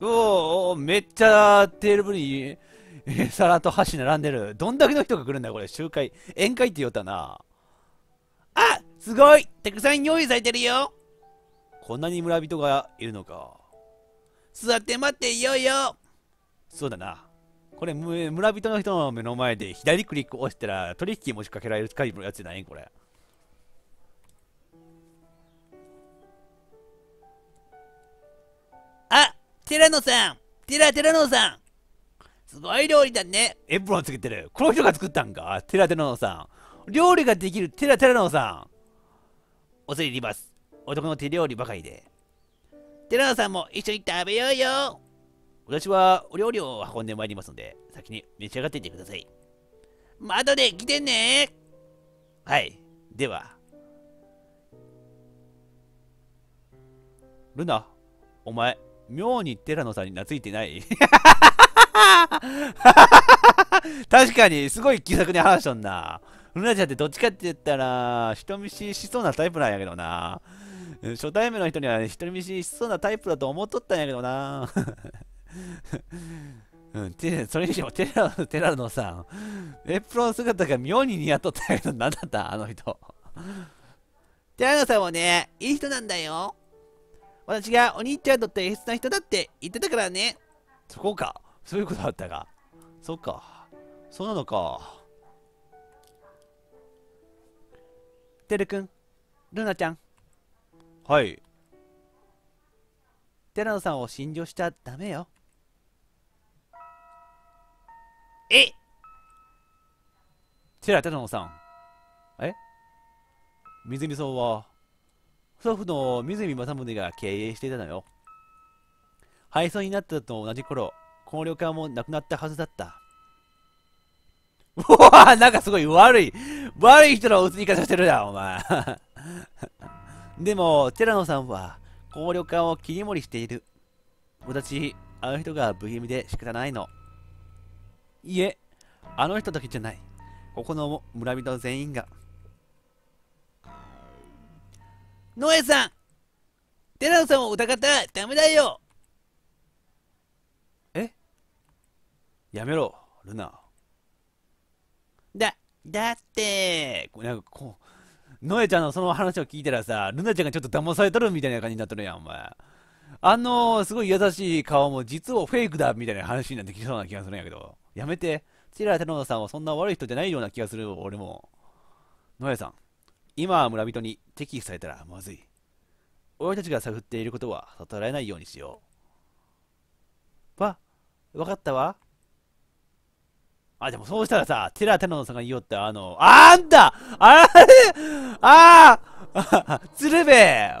おおめっちゃテールブリに皿と箸並んでる。どんだけの人が来るんだこれ、集会。宴会って言おうたな。あすごいたくさん用意されてるよこんなに村人がいるのか。座って待っていよいよそうだな。これ、村人の人の目の前で左クリック押したら取引持ちかけられるやつじゃないこれ。ティラノさんティラティラノさんすごい料理だねエプロンつけてるこの人が作ったんかティラティラノさん料理ができるティラティラノさん恐れ入ります男の手料理ばかりでティラノさんも一緒に食べようよ私はお料理を運んでまいりますので先に召し上がっていってください窓で来てねはいではルナお前妙に寺野さんに懐いてない 確かに、すごい気さくに話しとんな。ルナちゃんってどっちかって言ったら、人見知りしそうなタイプなんやけどな。初対面の人には、ね、人見知りしそうなタイプだと思っとったんやけどな。うん、てそれにしてもテラ、ノさん、エプロン姿が妙に似合っとったんやけど、なんだったあの人。テラノさんはね、いい人なんだよ。私がお兄ちゃんとって質な人だって言ってたからね。そこか。そういうことだったか。そっか。そうなのか。てるくん、ルナちゃん。はい。寺野さんを信条しちゃダメよ。えテラ、寺野さん。え水見んは祖父の水見正宗が経営していたのよ。廃村になったと同じ頃、この旅館もなくなったはずだった。うわなんかすごい悪い悪い人の映り方してるだお前。でも、寺野さんは、この旅館を切り盛りしている。私、あの人が不気味で仕方ないの。いえ、あの人だけじゃない。ここの村人全員が。ノエさん寺野さんを疑ったらダメだよえやめろ、ルナ。だ、だってなんかこう、ノエちゃんのその話を聞いたらさ、ルナちゃんがちょっと騙されとるみたいな感じになっとるやん、お前。あのー、すごい優しい顔も実はフェイクだみたいな話になってきそうな気がするんやけど。やめて。チラテノさんはそんな悪い人じゃないような気がする、俺も。ノエさん。今は村人に敵意されたらまずい。俺たちが探っていることは悟られないようにしよう。わ、わかったわ。あ、でもそうしたらさ、テラテラノさんが言おったあの、あんたあれああ鶴瓶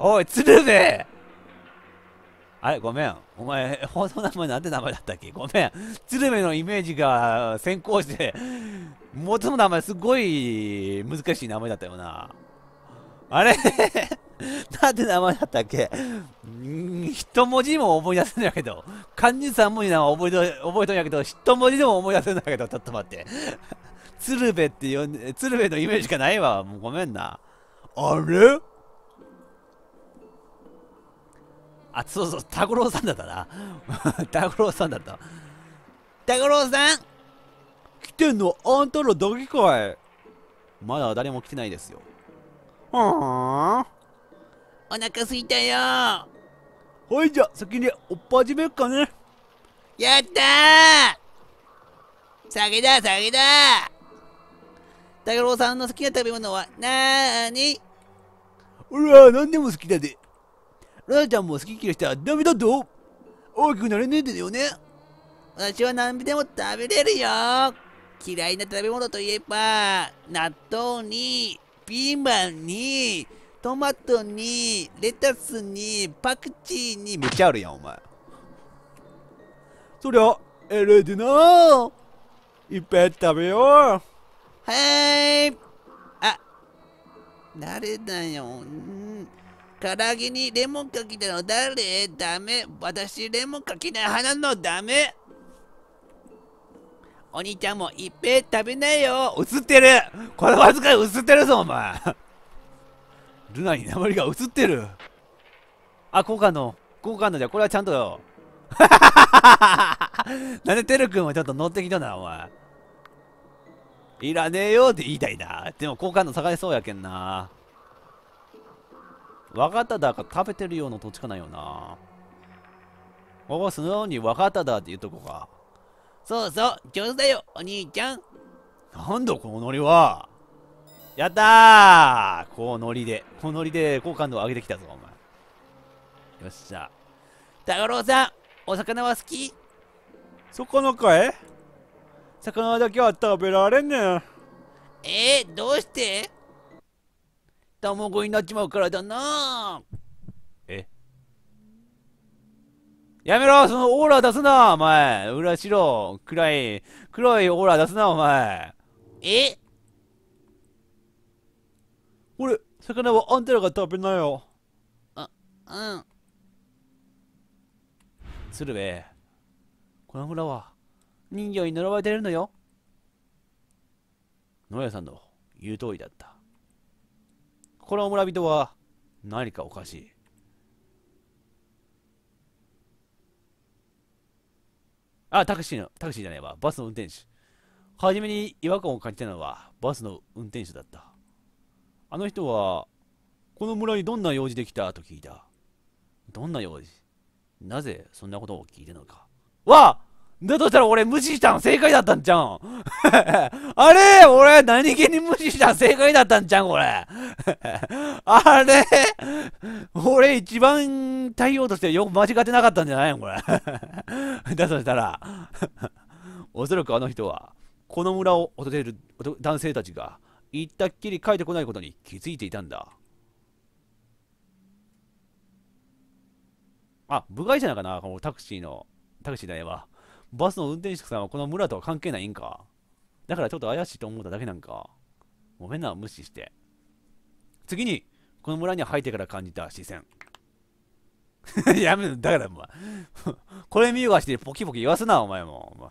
おい、鶴瓶あれごめん。お前、放送名前なんて名前だったっけごめん。鶴瓶のイメージが先行して、元の名前すごい難しい名前だったよな。あれなんて名前だったっけ一文字も思い出せんいけど、漢字三文字な覚えと、覚えとんやけど、一文字でも思い出せんだけど、ちょっと待って。鶴瓶って呼んで、鶴瓶のイメージしかないわ。もうごめんな。あれあ、そうそう、タゴロウさんだったな。タゴロウさんだった。タゴロウさん来てんのあんたらだけかいまだ誰も来てないですよ。はあお腹すいたよはいじゃ、先におっぱじめっかね。やったー酒だ、酒だタゴロウさんの好きな食べ物はなーに俺は何でも好きだで。ラナちゃんも好き嫌いしたらダメだと大きくなれねえんだよね私は何でも食べれるよ嫌いな食べ物といえば納豆にピーマンにトマトにレタスにパクチーにめっちゃあるやんお前そりゃ偉いでないっぱい食べようはーいあ誰だよ唐揚げにレモンかけたの誰ダメ私レモンかけない派なのダメお兄ちゃんもいっぺん食べないよ映ってるこれわずかに映ってるぞお前ルナに鉛が映ってるあ、効果の、効果のじゃ、これはちゃんとよ。なんでてるくんもちょっと乗ってきたな、お前。いらねえよって言いたいな。でも、好感度下がりそうやけんな。かっただか食べてるような土地かなよな。ここ素直にかっただっていうとこか。そうそう、上手だよ、お兄ちゃん。なんだ、このノリは。やったーこうノリで、このノリで好感度を上げてきたぞ、お前。よっしゃ。タゴロウさん、お魚は好き魚かい魚だけは食べられんねん。えー、どうして卵になっちまうからだなえやめろそのオーラ出すなお前裏白暗い黒いオーラ出すなお前え俺魚はあんたらが食べなよあうん鶴瓶この村は人形に呪われてるのよ野屋さんの言う通りだったこの村人は何かおかしい。あ、タクシーの、タクシーじゃないわ。バスの運転手。はじめに違和感を感じたのは、バスの運転手だった。あの人は、この村にどんな用事できたと聞いた。どんな用事なぜそんなことを聞いてるのか。わだとしたら俺無視したん正解だったんじゃん あれ俺何気に無視したん正解だったんじゃんこれ あれ俺一番対応としてよく間違ってなかったんじゃないのこれ だとしたらおそらくあの人はこの村を訪れる男性たちが行ったっきり帰ってこないことに気づいていたんだあ部外者なのかなこのタクシーのタクシーの絵はバスの運転手さんはこの村とは関係ないんかだからちょっと怪しいと思っただけなんかごめんな無視して次にこの村に入ってから感じた視線 やめろだからお前 これ見よがしてポキポキ言わすなお前もお前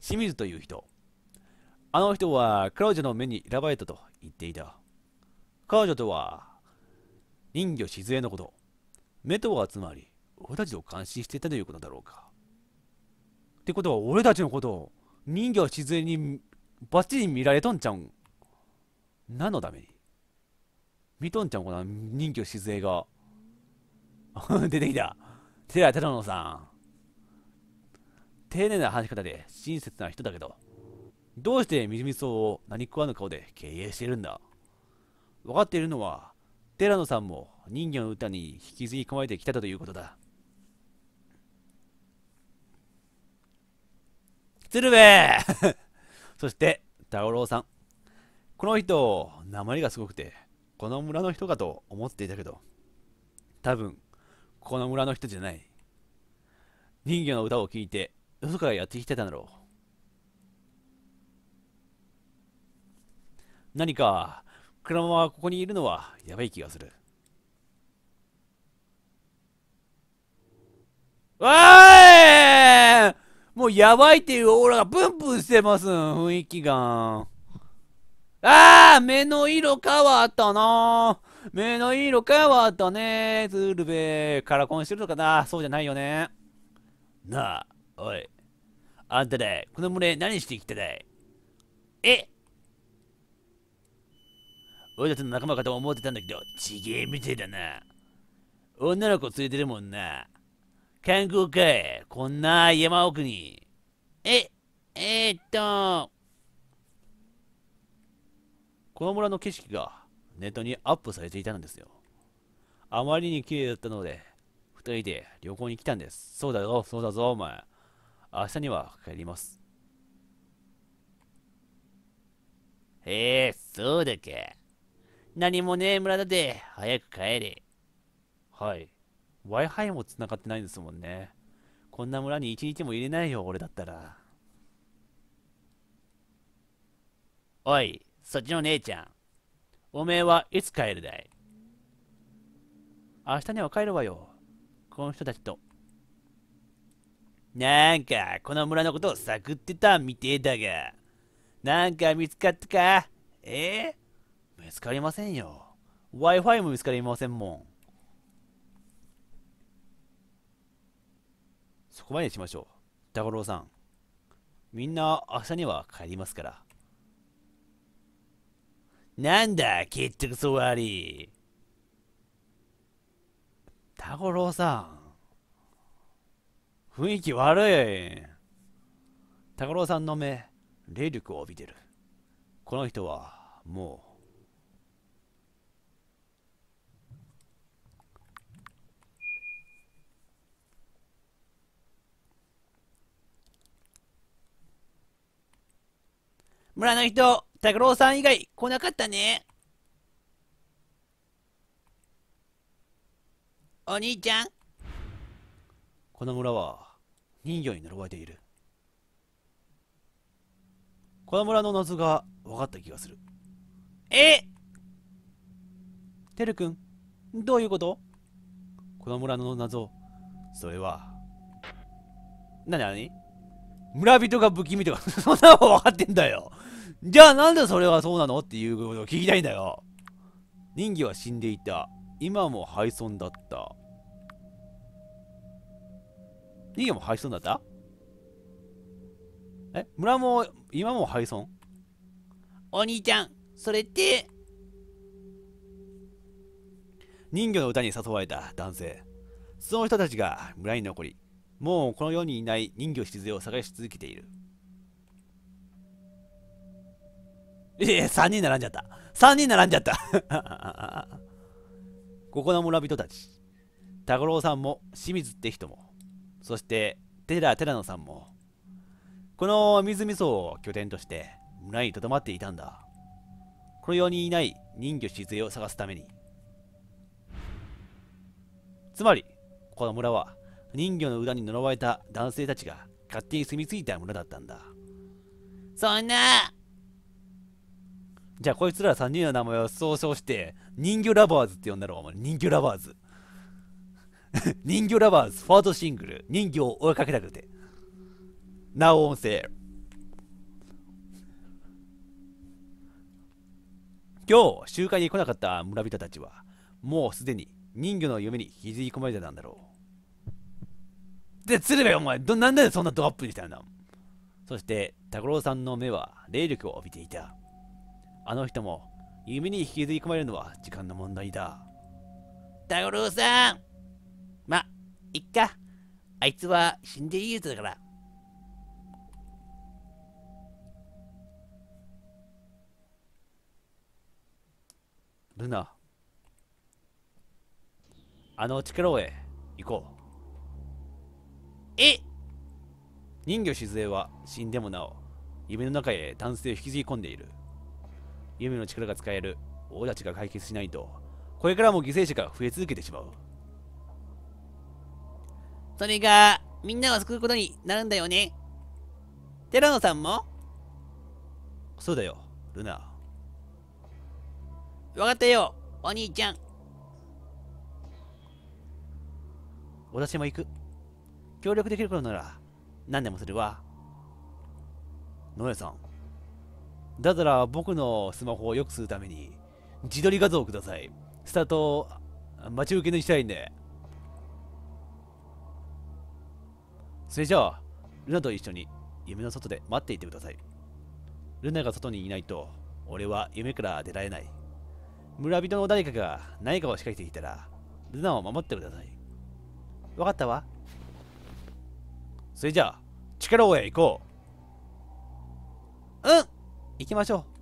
清水という人あの人は彼女の目に選ばれたと言っていた彼女とは人魚静江のこと目とは集まり俺たちを監視していたということだろうかってことは俺たちのこと人魚自然にバッチリ見られとんちゃうん何のために見とんちゃうんこの人魚静江が 出てきたや、寺野さん丁寧な話し方で親切な人だけどどうしてみずみそうを何食わぬ顔で経営しているんだ分かっているのは寺野さんも人魚の歌に引きずり込まれてきたということだっるべそして、太郎さん。この人、りがすごくて、この村の人かと思っていたけど、多分、この村の人じゃない。人魚の歌を聴いて、よそからやってきてたんだろう。何か、車はここにいるのはやばい気がする。わーいもうやばいっていうオーラがプンプンしてます、雰囲気が。ああ目の色変わったな目の色変わったねルベカラコンしてるのかなそうじゃないよね。なあ、おい。あんただい、この群れ何してきただいえ俺たちの仲間かと思ってたんだけど、ちげえみてえだな。女の子連れてるもんな。観光かいこんな山奥に。え、えー、っと。この村の景色がネットにアップされていたんですよ。あまりに綺麗だったので、二人で旅行に来たんです。そうだぞ、そうだぞ、お前。明日には帰ります。へえ、そうだっけ。何もねえ村だで、早く帰れ。はい。Wi-Fi も繋がってないんですもんね。こんな村に一日も入れないよ、俺だったら。おい、そっちの姉ちゃん。おめえはいつ帰るだい明日には帰るわよ。この人たちと。なんか、この村のことを探ってたみてえだが。なんか見つかったかええー、見つかりませんよ。Wi-Fi も見つかりませんもん。そこまでにしましょう。タゴロさん。みんな明日には帰りますから。なんだ、結局そうあり。タコロウさん。雰囲気悪い。タコロウさんの目、霊力を帯びてる。この人は、もう、村の人、拓郎さん以外来なかったね。お兄ちゃん。この村は人魚に呪われている。この村の謎が分かった気がする。えてるくん、どういうことこの村の謎、それは、なになに村人が不気味とか、そんなの分かってんだよ。じゃあなんでそれはそうなのっていうことを聞きたいんだよ。人魚は死んでいた。今も廃村だった。人魚も廃村だったえ村も今も廃村お兄ちゃん、それって。人魚の歌に誘われた男性。その人たちが村に残り、もうこの世にいない人魚しずえを探し続けている。いや、3人並んじゃった。3人並んじゃった。ここの村人たち。タコロウさんも、清水って人も、そして、テラ・テラノさんも、この水味噌を拠点として、村に留まっていたんだ。この世にいない人魚しずを探すために。つまり、この村は、人魚の裏に呪われた男性たちが勝手に住み着いた村だったんだ。そんなじゃあこいつら3人の名前を総称して、人魚ラバーズって呼んだろ、お前。人魚ラバーズ。人魚ラバーズ、ファーストシングル、人魚を追いかけたくて。なお音声。今日、集会に来なかった村人たちは、もうすでに人魚の夢に引きずり込まれてたんだろう。で、鶴瓶お前、ど、なんでそんなドアップにしたんだそして、拓郎さんの目は霊力を帯びていた。あの人も夢に引きずり込まれるのは時間の問題だ。タゴロウさんま、いっか。あいつは死んでいいやつだから。ルナ。あの力へ行こう。え人魚しずえは死んでもなお、夢の中へ男性を引きずり込んでいる。夢の力が使える王たちが解決しないとこれからも犠牲者が増え続けてしまうそれがみんなを救うことになるんだよねテラノさんもそうだよルナ分かったよお兄ちゃん私も行く協力できることなら何でもするわ野谷さんだから僕のスマホを良くするために、自撮り画像をください。スタート、待ち受けにしたいんで。それじゃあ、ルナと一緒に夢の外で待っていてください。ルナが外にいないと、俺は夢から出られない。村人の誰かが何かを仕掛けてきたら、ルナを守ってください。わかったわ。それじゃあ、力をへ行こう。うん行きましょう